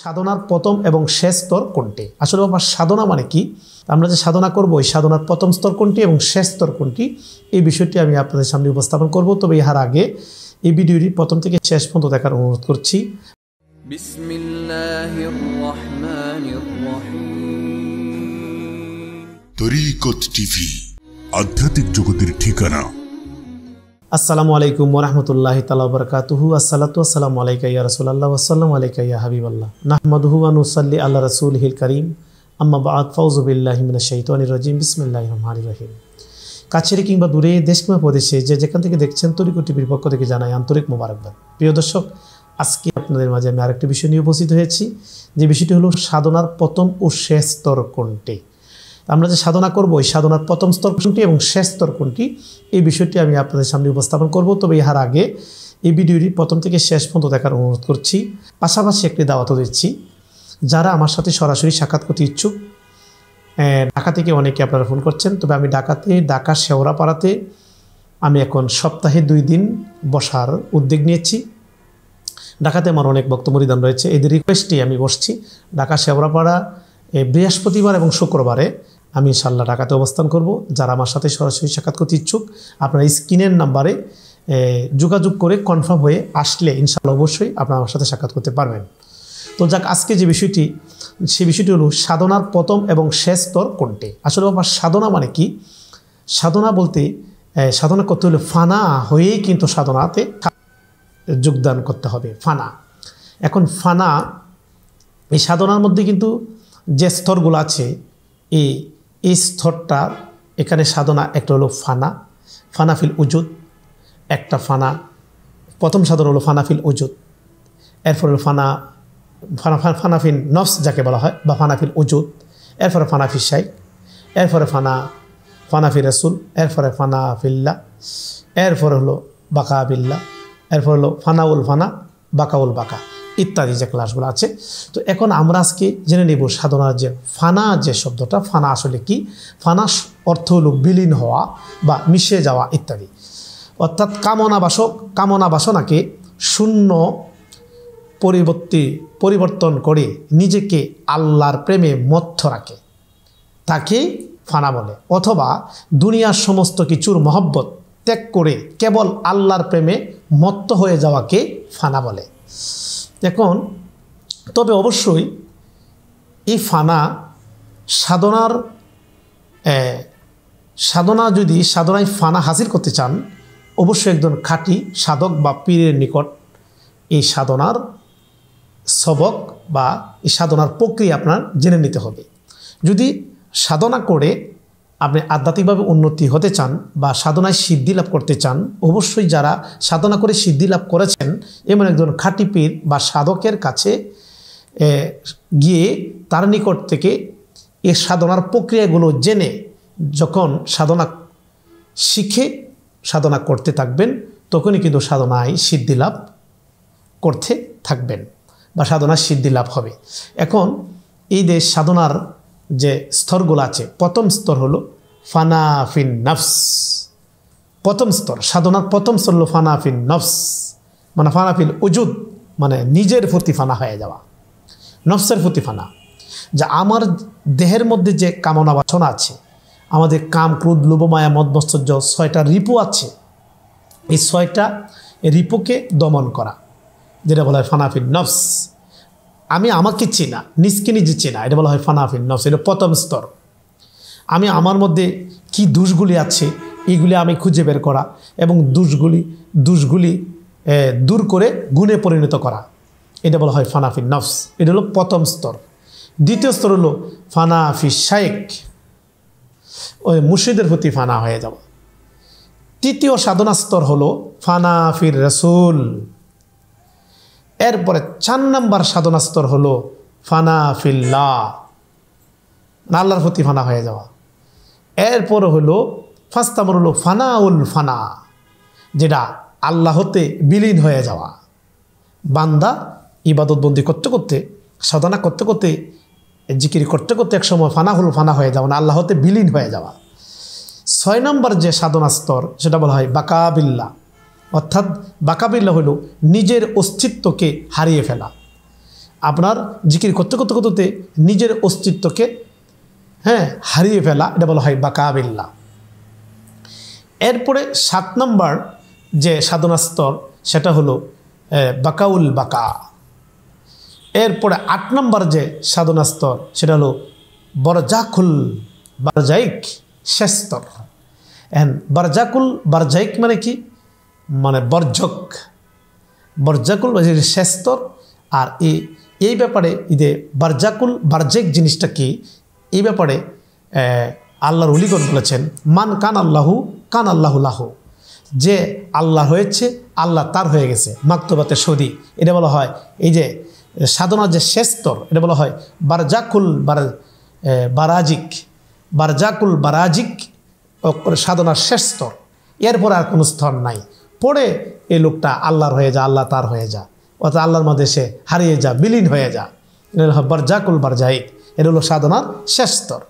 সাধনার প্রথম এবং শেষ স্তর কোনটি আসলে আমার সাধনা মানে কি আমরা যে সাধনা করব এই সাধনার প্রথম স্তর কোনটি এবং শেষ স্তর কোনটি এই বিষয়টি আমি আপনাদের সামনে উপস্থাপন করব তবে ইহার আগে এই ভিডিওটি প্রথম থেকে শেষ পর্যন্ত দেখার অনুরোধ করছি টিভি আধ্যাত্মিক জগতের ঠিকানা আসসালামু আলাইকুম ওরহমতুল্লাহ তালা বরকাতুহু আসসালাতু আসসালামু আলাইকাইয়া ইয়া রসুল্লাহ আসসালাম আলাইকাইয়া ইয়া হাবিবাল্লাহ নাহমাদুহু উসল্লি আল্লাহ রসুল হিল করিম আম্মা বাদ ফৌজুবিল্লাহিমিনা শৈতানি রাজিম বিসমিল্লাহ রহমান রহিম কাছের কিংবা দূরে দেশ কিংবা প্রদেশে যে যেখান থেকে দেখছেন তরিকু টিভির পক্ষ থেকে জানাই আন্তরিক মোবারকবাদ প্রিয় দর্শক আজকে আপনাদের মাঝে আমি আরেকটি বিষয় নিয়ে উপস্থিত হয়েছি যে বিষয়টি হলো সাধনার প্রথম ও শেষ স্তর কোনটি আমরা যে সাধনা করব এই সাধনার প্রথম স্তর কোনটি এবং শেষ স্তর কোনটি এই বিষয়টি আমি আপনাদের সামনে উপস্থাপন করব তবে ইহার আগে এই ভিডিওটি প্রথম থেকে শেষ পর্যন্ত দেখার অনুরোধ করছি পাশাপাশি একটি দাওয়াতও দিচ্ছি যারা আমার সাথে সরাসরি সাক্ষাৎ করতে ইচ্ছুক ঢাকা থেকে অনেকে আপনারা ফোন করছেন তবে আমি ঢাকাতে ঢাকা পাড়াতে আমি এখন সপ্তাহে দুই দিন বসার উদ্যোগ নিয়েছি ঢাকাতে আমার অনেক বক্তমরিদান রয়েছে এদের রিকোয়েস্টেই আমি বসছি ঢাকা শেওরাপাড়া বৃহস্পতিবার এবং শুক্রবারে আমি ইনশাল্লাহ ঢাকাতে অবস্থান করব যারা আমার সাথে সরাসরি সাক্ষাৎ করতে ইচ্ছুক আপনারা স্ক্রিনের নাম্বারে যোগাযোগ করে কনফার্ম হয়ে আসলে ইনশাল্লাহ অবশ্যই আপনারা আমার সাথে সাক্ষাৎ করতে পারবেন তো যাক আজকে যে বিষয়টি সে বিষয়টি হলো সাধনার প্রথম এবং শেষ স্তর কোনটি আসলে আমার সাধনা মানে কি সাধনা বলতে সাধনা করতে হলে ফানা হয়েই কিন্তু সাধনাতে যোগদান করতে হবে ফানা এখন ফানা এই সাধনার মধ্যে কিন্তু যে স্তরগুলো আছে এই এই স্তরটা এখানে সাধনা একটা হলো ফানা ফানাফিল উজুদ একটা ফানা প্রথম সাধনা হলো ফানাফিল উজুদ এরপর হলো ফানা ফানা ফানাফিন নফস যাকে বলা হয় বা ফানাফিল উজুদ এরপরে ফানাফি শাইক এরপরে ফানা ফানাফি রসুল এরপরে ফানা ফিল্লা এরপরে হলো বাকা বিল্লা এরপর হলো ফানাউল ফানা বাকাউল বাকা ইত্যাদি যে ক্লাসগুলো আছে তো এখন আমরা আজকে জেনে নেব সাধনার যে ফানা যে শব্দটা ফানা আসলে কি ফানা অর্থ হল বিলীন হওয়া বা মিশে যাওয়া ইত্যাদি অর্থাৎ কামনা বাসক কামনা বাসনাকে শূন্য পরিবর্তে পরিবর্তন করে নিজেকে আল্লাহর প্রেমে মথ্য রাখে তাকে ফানা বলে অথবা দুনিয়ার সমস্ত কিছুর মহব্বত ত্যাগ করে কেবল আল্লাহর প্রেমে মত্ত হয়ে যাওয়াকে ফানা বলে এখন তবে অবশ্যই এই ফানা সাধনার সাধনা যদি সাধনায় ফানা হাসিল করতে চান অবশ্যই একজন খাঁটি সাধক বা পীরের নিকট এই সাধনার সবক বা এই সাধনার প্রক্রিয়া আপনার জেনে নিতে হবে যদি সাধনা করে আপনি আধ্যাত্মিকভাবে উন্নতি হতে চান বা সাধনায় সিদ্ধি লাভ করতে চান অবশ্যই যারা সাধনা করে সিদ্ধি লাভ করেছেন এমন একজন খাঁটি পীর বা সাধকের কাছে গিয়ে তার নিকট থেকে এ সাধনার প্রক্রিয়াগুলো জেনে যখন সাধনা শিখে সাধনা করতে থাকবেন তখনই কিন্তু সাধনায় সিদ্ধি লাভ করতে থাকবেন বা সাধনার সিদ্ধি লাভ হবে এখন এই দেশ সাধনার যে স্তরগুলো আছে প্রথম স্তর হলো ফানাফিন নফস প্রথম স্তর সাধনার প্রথম স্তর হলো ফানাফিন নফস মানে ফানাফিন ফিল উজুদ মানে নিজের প্রতি ফানা হয়ে যাওয়া নফসের প্রতি ফানা যা আমার দেহের মধ্যে যে কামনা বাসনা আছে আমাদের কাম ক্রুদ লোবমায়া মদমস্তর্য ছয়টা রিপু আছে এই ছয়টা রিপুকে দমন করা যেটা বলা হয় ফানাফিন নফস আমি আমাকে চিনা নিজকে নিজে চিনা এটা বলা হয় ফানাফিন নফস এটা প্রথম স্তর আমি আমার মধ্যে কি দোষগুলি আছে এইগুলি আমি খুঁজে বের করা এবং দোষগুলি দোষগুলি দূর করে গুণে পরিণত করা এটা বলা হয় ফানাফি নফস এটা হলো প্রথম স্তর দ্বিতীয় স্তর হলো ফানাফি শায়েক ওই মুর্শিদের প্রতি ফানা হয়ে যাওয়া তৃতীয় সাধনা স্তর হলো ফানাফির রসুল এরপরে চার নম্বর সাধনা স্তর হলো ফানাফিল্লা আল্লাহর প্রতি ফানা হয়ে যাওয়া এরপর হলো ফার্স্ট নম্বর হলো ফানাউল ফানা যেটা আল্লাহতে বিলীন হয়ে যাওয়া বান্দা ইবাদতবন্দি করতে করতে সাধনা করতে করতে জিকির করতে করতে একসময় ফানা হল ফানা হয়ে যাওয়া না মানে আল্লাহতে বিলীন হয়ে যাওয়া ছয় নম্বর যে সাধনা স্তর সেটা বলা হয় বাকাবিল্লা অর্থাৎ বাকাবিল্লা হলো নিজের অস্তিত্বকে হারিয়ে ফেলা আপনার জিকির করতে করতে করতে নিজের অস্তিত্বকে হ্যাঁ হারিয়ে ফেলা এটা বলা হয় বাকাবিল্লা এরপরে সাত নম্বর যে সাধনা স্তর সেটা হলো বাকাউল বাকা এরপরে আট নম্বর যে সাধনা স্তর সেটা হলো বরজাকুল বারজাইক শেষ স্তর এন বরজাকুল বারজাইক মানে কি মানে বর্জক বর্জাকুল মানে শেষ স্তর আর এই এই ব্যাপারে ঈদে বারজাকুল বারজেক জিনিসটা কি এই ব্যাপারে আল্লাহর উলিগণ বলেছেন মান কান আল্লাহু কান আল্লাহ লাহু যে আল্লাহ হয়েছে আল্লাহ তার হয়ে গেছে মাক্তবাতে সৌদি এটা বলা হয় এই যে সাধনার যে শেষ স্তর এটা বলা হয় বারজাকুল বার বারাজিক বারজাকুল বারাজিক সাধনার শেষ স্তর এরপর আর কোনো স্তর নাই পড়ে এই লোকটা আল্লাহর হয়ে যা আল্লাহ তার হয়ে যা অর্থাৎ আল্লাহর মধ্যে সে হারিয়ে যা বিলীন হয়ে যা বারজাকুল বারজাইক এটা হলো সাধনার শেষ স্তর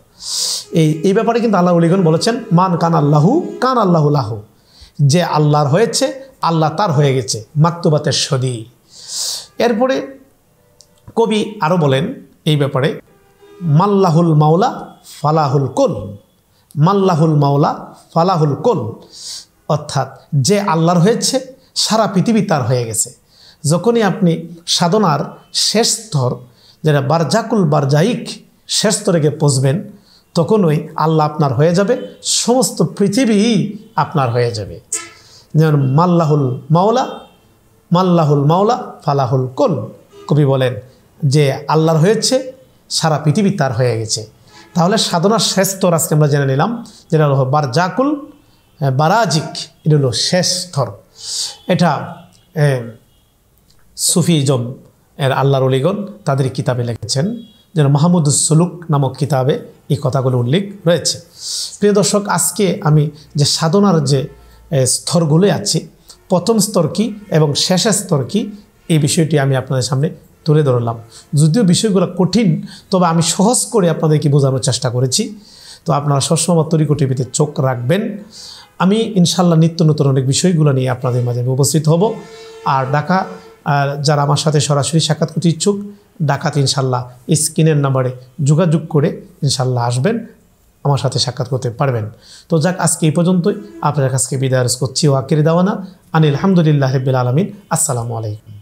এই এই ব্যাপারে কিন্তু আল্লাহ উলিগুন বলেছেন মান কান আল্লাহু কান আল্লাহ লাহু যে আল্লাহর হয়েছে আল্লাহ তার হয়ে গেছে মাত্তুবাতের সদি এরপরে কবি আরও বলেন এই ব্যাপারে মাল্লাহুল মাওলা ফালাহুল কোল মাল্লাহুল মাওলা ফালাহুল কোল অর্থাৎ যে আল্লাহর হয়েছে সারা পৃথিবী তার হয়ে গেছে যখনই আপনি সাধনার শেষ স্তর যারা বারজাকুল বারজাইক শেষ তরেকে পৌঁছবেন তখনই আল্লাহ আপনার হয়ে যাবে সমস্ত পৃথিবী আপনার হয়ে যাবে যেমন মাল্লাহুল মাওলা মাল্লাহুল মাওলা ফালাহুল কল কবি বলেন যে আল্লাহর হয়েছে সারা পৃথিবী তার হয়ে গেছে তাহলে সাধনার শেষ স্তর আজকে আমরা জেনে নিলাম যেটা হলো বারজাকুল বারাজিক এটা হলো শেষ স্তর এটা সুফিজম এর আল্লাহর অলিগণ তাদের কিতাবে লিখেছেন যেন মাহমুদ সুলুক নামক কিতাবে এই কথাগুলো উল্লেখ রয়েছে প্রিয় দর্শক আজকে আমি যে সাধনার যে স্তরগুলো আছে প্রথম স্তর কী এবং শেষের স্তর কী এই বিষয়টি আমি আপনাদের সামনে তুলে ধরলাম যদিও বিষয়গুলো কঠিন তবে আমি সহজ করে আপনাদেরকে বোঝানোর চেষ্টা করেছি তো আপনারা সবসময় আমার তরিকো চোখ রাখবেন আমি ইনশাল্লাহ নিত্য নতুন অনেক বিষয়গুলো নিয়ে আপনাদের মাঝে উপস্থিত হব আর ঢাকা আর যারা আমার সাথে সরাসরি সাক্ষাৎ করতে ইচ্ছুক ডাকাত ইনশাল্লাহ স্ক্রিনের নাম্বারে যোগাযোগ করে ইনশাল্লাহ আসবেন আমার সাথে সাক্ষাৎ করতে পারবেন তো যাক আজকে এই পর্যন্তই আপনার কাছকে বিদায় করছি ওয়াকির দাওয়ানা আনিল আলহামদুলিল্লাহ রবিল আলমিন আসসালামু আলাইকুম